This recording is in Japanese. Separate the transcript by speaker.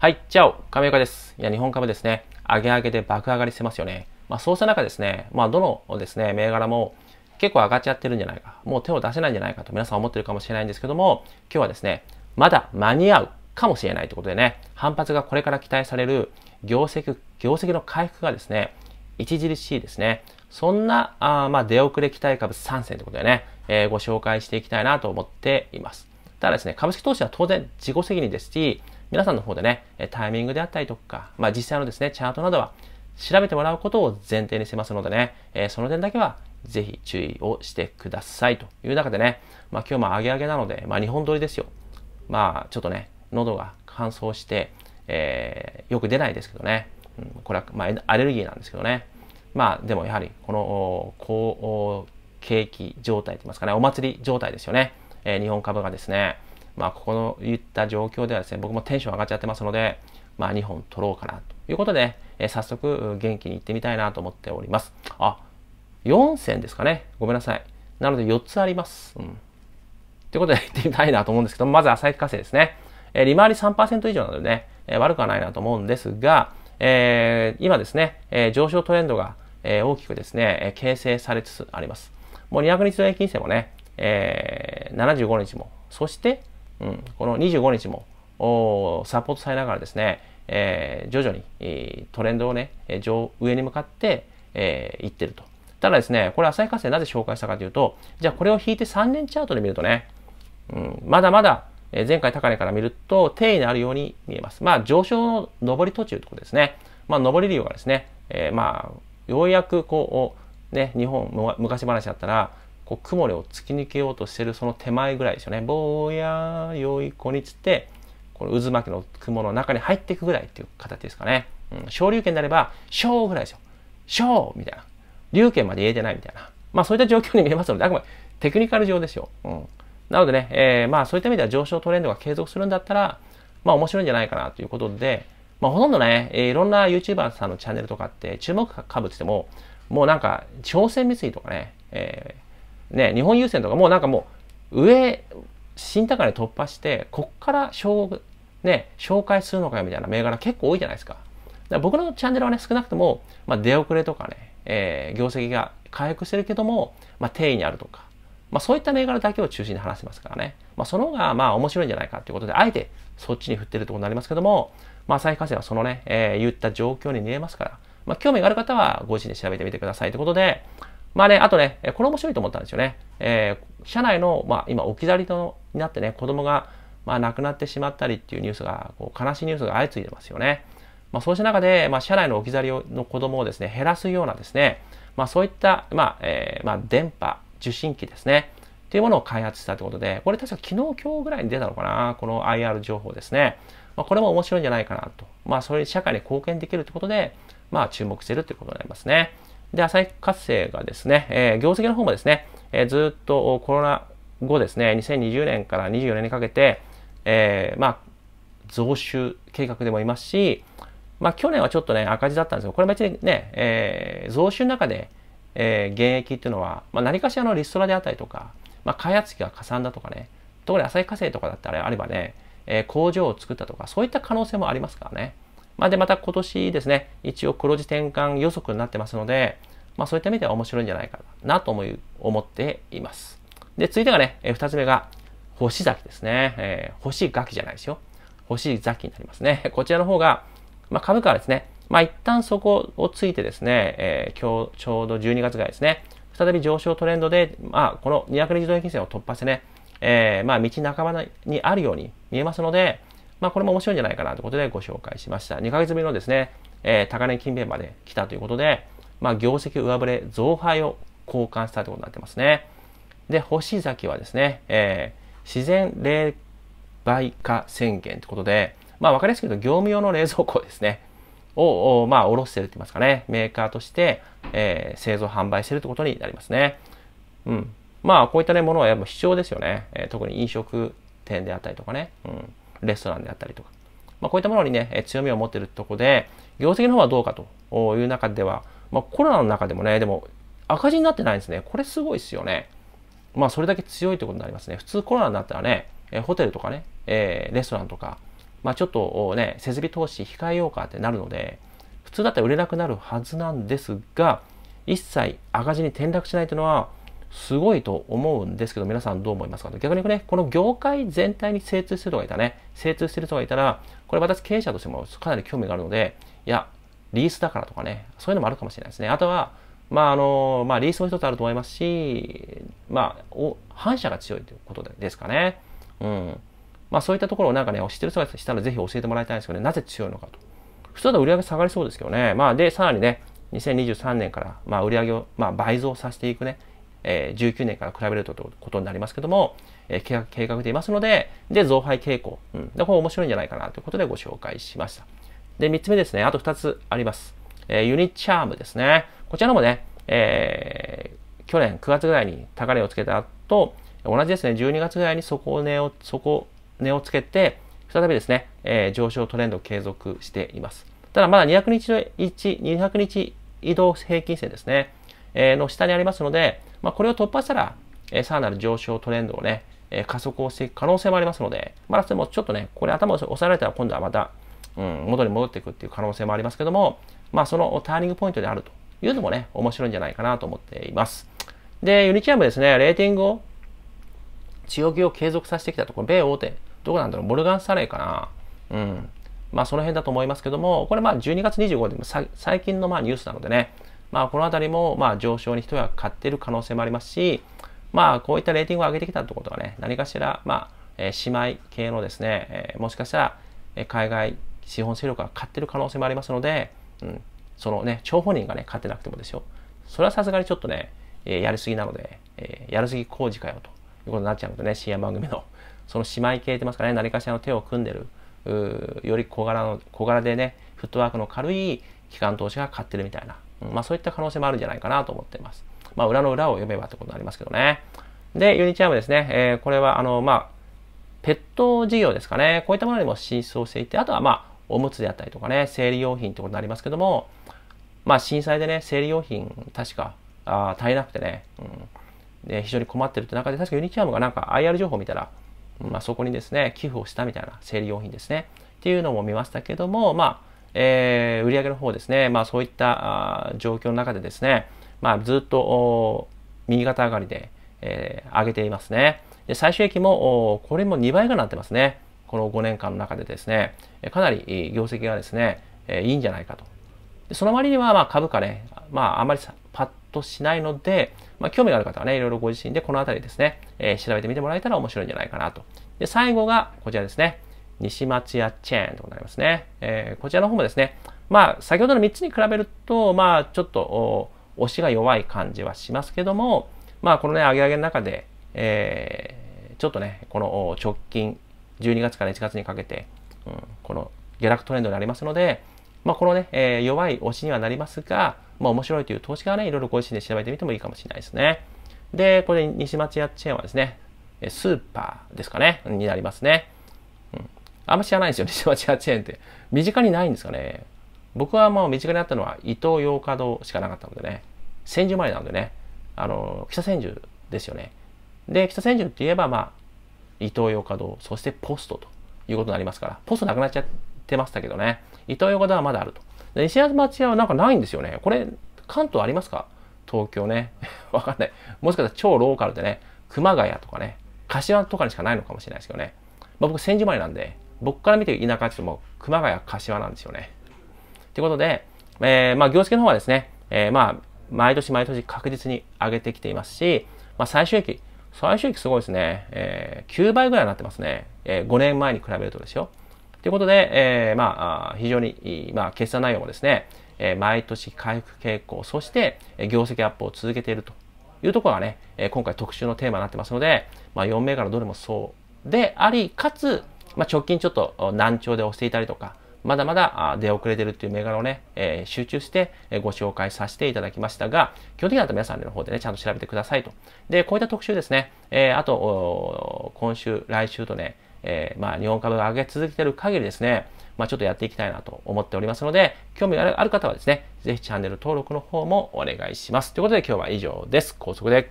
Speaker 1: はい、チャオ、亀岡です。いや、日本株ですね、上げ上げで爆上がりしてますよね。まあ、そうした中ですね、まあ、どのですね、銘柄も結構上がっちゃってるんじゃないか、もう手を出せないんじゃないかと皆さん思ってるかもしれないんですけども、今日はですね、まだ間に合うかもしれないということでね、反発がこれから期待される業績、業績の回復がですね、著しいですね。そんな、あまあ、出遅れ期待株3戦ということでね、えー、ご紹介していきたいなと思っています。ただですね、株式投資は当然自己責任ですし、皆さんの方でね、タイミングであったりとか、まあ、実際のですね、チャートなどは調べてもらうことを前提にしてますのでね、えその点だけはぜひ注意をしてくださいという中でね、まあ、今日も上げ上げなので、まあ、日本通りですよ。まあちょっとね、喉が乾燥して、えー、よく出ないですけどね、うん、これは、まあ、アレルギーなんですけどね、まあでもやはりこの高景気状態といいますかね、お祭り状態ですよね、えー、日本株がですね、まあ、ここの言った状況ではですね、僕もテンション上がっちゃってますので、まあ、2本取ろうかなということで、え早速元気に行ってみたいなと思っております。あ、4線ですかね。ごめんなさい。なので4つあります。うん。ということで行ってみたいなと思うんですけどまず浅い火星ですね。えー、利回り3%以上なのでね、えー、悪くはないなと思うんですが、えー、今ですね、え上昇トレンドが、え大きくですね、え形成されつつあります。もう200日の平均線もね、え75日も、そしてうん、この25日もサポートされながらですね、えー、徐々に、トレンドをね、上上に向かって、えー、いってると。ただですね、これ浅井活性なぜ紹介したかというと、じゃあこれを引いて3年チャートで見るとね、うん、まだまだ前回高値から見ると定位のあるように見えます。まあ上昇の上り途中ということですね。まあ上り量がですね、えー、まあようやくこう、ね、日本昔話だったらこう雲を突き抜けようとしてるその手前ぐらいですよね。坊やよい子につって、この渦巻きの雲の中に入っていくぐらいっていう形ですかね。うん、小流圏であれば、小ぐらいですよ。小みたいな。流圏まで言えてないみたいな。まあそういった状況に見えますので、あくまでテクニカル上ですよ。うん。なのでね、えー、まあそういった意味では上昇トレンドが継続するんだったら、まあ面白いんじゃないかなということで、まあほとんどね、えー、いろんな YouTuber さんのチャンネルとかって注目株って言っても、もうなんか、朝鮮未遂とかね、えーね、日本郵船とかもうなんかもう上、新高値突破して、こっから紹,、ね、紹介するのかよみたいな銘柄結構多いじゃないですか。か僕のチャンネルはね、少なくとも、まあ、出遅れとかね、えー、業績が回復してるけども、まあ、定位にあるとか、まあ、そういった銘柄だけを中心に話してますからね。まあ、その方が、まあ、面白いんじゃないかということで、あえてそっちに振ってるところになりますけども、まあ、旭化成はそのね、えー、言った状況に見えますから、まあ、興味がある方はご自身で調べてみてくださいということで、まあね、あとね、これ面白いと思ったんですよね。えー、社内の、まあ、今置き去りとになってね、子供が、まあ、亡くなってしまったりっていうニュースが、こう悲しいニュースが相次いでますよね。まあ、そうした中で、まあ、社内の置き去りの子供をですね、減らすようなですね、まあ、そういった、まあえーまあ、電波、受信機ですね、というものを開発したということで、これ確か昨日、今日ぐらいに出たのかな、この IR 情報ですね。まあ、これも面白いんじゃないかなと。まあ、それに社会に貢献できるということで、まあ、注目しているということになりますね。で、浅井活性がですね、えー、業績の方もですね、えー、ずっとコロナ後ですね、2020年から24年にかけて、えー、まあ、増収計画でもいますし、まあ、去年はちょっとね、赤字だったんですけど、これ別にね、えー、増収の中で、えー、減益っていうのは、まあ、何かしらのリストラであったりとか、まあ、開発費が加算だとかね、特に浅井成とかだったらあればね、えー、工場を作ったとか、そういった可能性もありますからね。まあ、で、また今年ですね、一応黒字転換予測になってますので、まあ、そういった意味では面白いんじゃないかなと思い思っています。で、続いてがね、え2つ目が、星崎ですね。えー、星ガキじゃないですよ。星崎になりますね。こちらの方が、まあ、株価はですね、まあ、一旦そこをついてですね、えー、今日ちょうど12月ぐらいですね、再び上昇トレンドで、まあ、この220度平均線を突破してね、えー、まあ、道半ばにあるように見えますので、まあ、これも面白いんじゃないかなということでご紹介しました。2ヶ月目のですね、えー、高値近辺まで来たということで、まあ、業績上振れ増配を交換したということになってますね。で、星崎はですね、えー、自然冷媒化宣言ということで、まあ、わかりやすく言うと業務用の冷蔵庫ですね。を、まあ、卸してるって言いますかね。メーカーとして、えー、製造販売してるってことになりますね。うん。まあ、こういったね、ものはやっぱ必要ですよね。えー、特に飲食店であったりとかね。うん。レストランであったりとか、まあ、こういったものにね、強みを持っているところで、業績の方はどうかという中では、まあ、コロナの中でもね、でも赤字になってないんですね。これすごいですよね。まあ、それだけ強いってことになりますね。普通コロナになったらね、ホテルとかね、レストランとか、まあ、ちょっとね、設備投資控えようかってなるので、普通だったら売れなくなるはずなんですが、一切赤字に転落しないというのは、すごいと思うんですけど、皆さんどう思いますか逆にね、この業界全体に精通する人がいたね、精通してる人がいたら、これ私経営者としてもかなり興味があるので、いや、リースだからとかね、そういうのもあるかもしれないですね。あとは、まああの、まあリースも一つあると思いますし、まあ、お反射が強いということですかね。うん。まあそういったところをなんかね、知ってる人がしたらぜひ教えてもらいたいんですけどね、なぜ強いのかと。普通だと売り上げ下がりそうですけどね。まあで、さらにね、2023年から、まあ、売り上げを、まあ、倍増させていくね、えー、19年から比べるととことになりますけども、えー、計画でいますので、で、増配傾向。うん。で、これ面白いんじゃないかなということでご紹介しました。で、3つ目ですね。あと2つあります。えー、ユニチャームですね。こちらもね、えー、去年9月ぐらいに高値をつけた後、同じですね、12月ぐらいに底値を、底値をつけて、再びですね、えー、上昇トレンドを継続しています。ただまだ200日の1、200日移動平均線ですね、えー、の下にありますので、まあ、これを突破したら、えさらなる上昇トレンドをね、え加速をしていく可能性もありますので、まあ、でもちょっとね、これ頭を押さえられたら今度はまた、うん、元に戻っていくっていう可能性もありますけども、まあ、そのターニングポイントであるというのもね、面白いんじゃないかなと思っています。で、ユニチアムですね、レーティングを、強気を継続させてきたところ、米大手、どこなんだろう、モルガンサレーかな。うん。まあ、その辺だと思いますけども、これまあ12月25日、最近のまあニュースなのでね、まあ、この辺りも、まあ、上昇に人役買ってる可能性もありますし、まあ、こういったレーティングを上げてきたってことはね、何かしら、まあ、えー、姉妹系のですね、えー、もしかしたら、え海外資本勢力が買ってる可能性もありますので、うん、そのね、張本人がね、買ってなくてもですよ。それはさすがにちょっとね、えー、やりすぎなので、えー、やりすぎ工事かよということになっちゃうのでね、CM 番組の、その姉妹系ってますかね、何かしらの手を組んでる、うより小柄の、小柄でね、フットワークの軽い機関投資が買ってるみたいなまあ、そういった可能性もあるんじゃないかなと思っています。まあ、裏の裏を読めばってことになりますけどね。で、ユニチャームですね。えー、これは、あの、まあ、ペット事業ですかね。こういったものにも進出をしていて、あとは、まあ、おむつであったりとかね、生理用品ってことになりますけども、まあ、震災でね、生理用品、確か、あ足りなくてね、うん、で、非常に困ってるって中で、確かユニチャームがなんか IR 情報を見たら、まあ、そこにですね、寄付をしたみたいな生理用品ですね。っていうのも見ましたけども、まあ、えー、売上の方ですね、まあ、そういった状況の中でですね、まあ、ずっと右肩上がりで、えー、上げていますね。で最終益もこれも2倍がなってますね。この5年間の中でですね、かなり業績がですね、えー、いいんじゃないかと。でその割にはまあ株価ね、まあ、あまりパッとしないので、まあ、興味がある方はね、いろいろご自身でこの辺りですね、えー、調べてみてもらえたら面白いんじゃないかなと。で、最後がこちらですね。西松屋チェーンとなりますね。えー、こちらの方もですね、まあ、先ほどの3つに比べると、まあ、ちょっと、押しが弱い感じはしますけども、まあ、このね、上げ上げの中で、えー、ちょっとね、この直近、12月から1月にかけて、うん、この下落トレンドになりますので、まあ、このね、えー、弱い押しにはなりますが、まあ、面白いという投資家はね、いろいろご自身で調べてみてもいいかもしれないですね。で、これ、西松屋チェーンはですね、スーパーですかね、になりますね。あんま知らないんですよ西町屋チェーンって。身近にないんですかね。僕はもう身近にあったのは伊東洋華堂しかなかったのでね。千住前なんでね。あの、北千住ですよね。で、北千住って言えば、まあ、伊東洋華堂、そしてポストということになりますから、ポストなくなっちゃってましたけどね。伊東洋華堂はまだあると。で西町屋はなんかないんですよね。これ、関東ありますか東京ね。わかんない。もしかしたら超ローカルでね、熊谷とかね、柏とかにしかないのかもしれないですけどね。まあ僕、千住前なんで、僕から見て田舎っても熊谷、柏なんですよね。ということで、えー、まあ業績の方はですね、えー、まあ毎年毎年確実に上げてきていますし、まあ最終益、最終益すごいですね、えー、9倍ぐらいになってますね。えー、5年前に比べるとですよ。ということで、えー、まあ非常に、まあ決算内容もですね、えー、毎年回復傾向、そして業績アップを続けているというところがね、今回特集のテーマになってますので、まあ4銘柄どれもそうであり、かつ、まあ、直近ちょっと難聴で押していたりとか、まだまだ出遅れてるっていう銘柄をね、えー、集中してご紹介させていただきましたが、基本的には皆さんの方でね、ちゃんと調べてくださいと。で、こういった特集ですね、えー、あと、今週、来週とね、えー、まあ、日本株が上げ続けてる限りですね、まあ、ちょっとやっていきたいなと思っておりますので、興味がある方はですね、ぜひチャンネル登録の方もお願いします。ということで今日は以上です。高速で